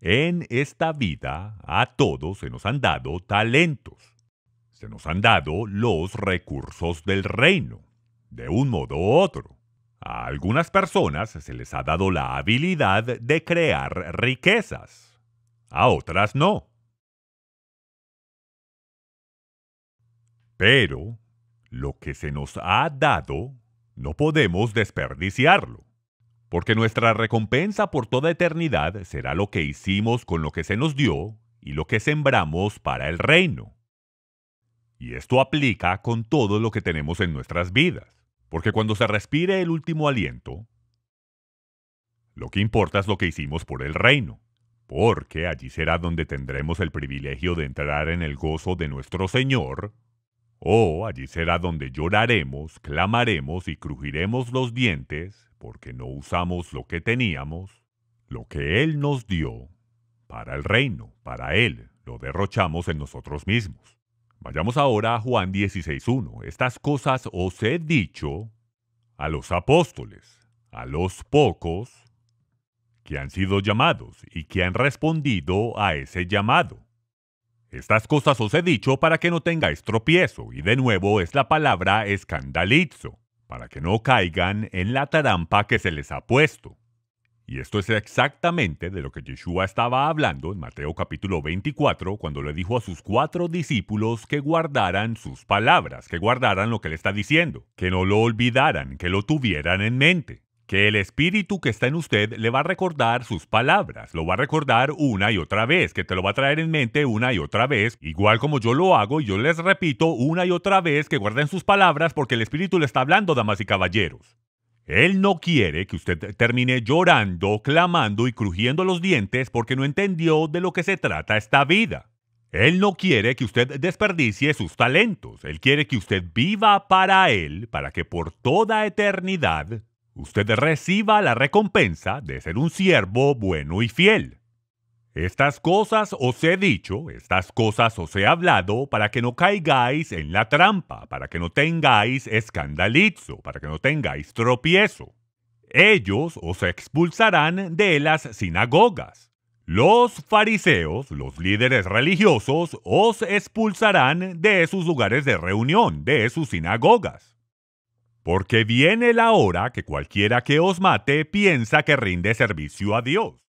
En esta vida a todos se nos han dado talentos, se nos han dado los recursos del reino, de un modo u otro. A algunas personas se les ha dado la habilidad de crear riquezas, a otras no. Pero lo que se nos ha dado no podemos desperdiciarlo porque nuestra recompensa por toda eternidad será lo que hicimos con lo que se nos dio y lo que sembramos para el reino. Y esto aplica con todo lo que tenemos en nuestras vidas, porque cuando se respire el último aliento, lo que importa es lo que hicimos por el reino, porque allí será donde tendremos el privilegio de entrar en el gozo de nuestro Señor o allí será donde lloraremos, clamaremos y crujiremos los dientes, porque no usamos lo que teníamos, lo que Él nos dio, para el reino, para Él, lo derrochamos en nosotros mismos. Vayamos ahora a Juan 16.1. Estas cosas os he dicho a los apóstoles, a los pocos que han sido llamados y que han respondido a ese llamado. Estas cosas os he dicho para que no tengáis tropiezo, y de nuevo es la palabra escandalizo, para que no caigan en la tarampa que se les ha puesto. Y esto es exactamente de lo que Yeshua estaba hablando en Mateo capítulo 24, cuando le dijo a sus cuatro discípulos que guardaran sus palabras, que guardaran lo que le está diciendo, que no lo olvidaran, que lo tuvieran en mente que el espíritu que está en usted le va a recordar sus palabras, lo va a recordar una y otra vez, que te lo va a traer en mente una y otra vez, igual como yo lo hago y yo les repito una y otra vez que guarden sus palabras porque el espíritu le está hablando, damas y caballeros. Él no quiere que usted termine llorando, clamando y crujiendo los dientes porque no entendió de lo que se trata esta vida. Él no quiere que usted desperdicie sus talentos. Él quiere que usted viva para Él, para que por toda eternidad usted reciba la recompensa de ser un siervo bueno y fiel. Estas cosas os he dicho, estas cosas os he hablado, para que no caigáis en la trampa, para que no tengáis escandalizo, para que no tengáis tropiezo. Ellos os expulsarán de las sinagogas. Los fariseos, los líderes religiosos, os expulsarán de sus lugares de reunión, de sus sinagogas porque viene la hora que cualquiera que os mate piensa que rinde servicio a Dios.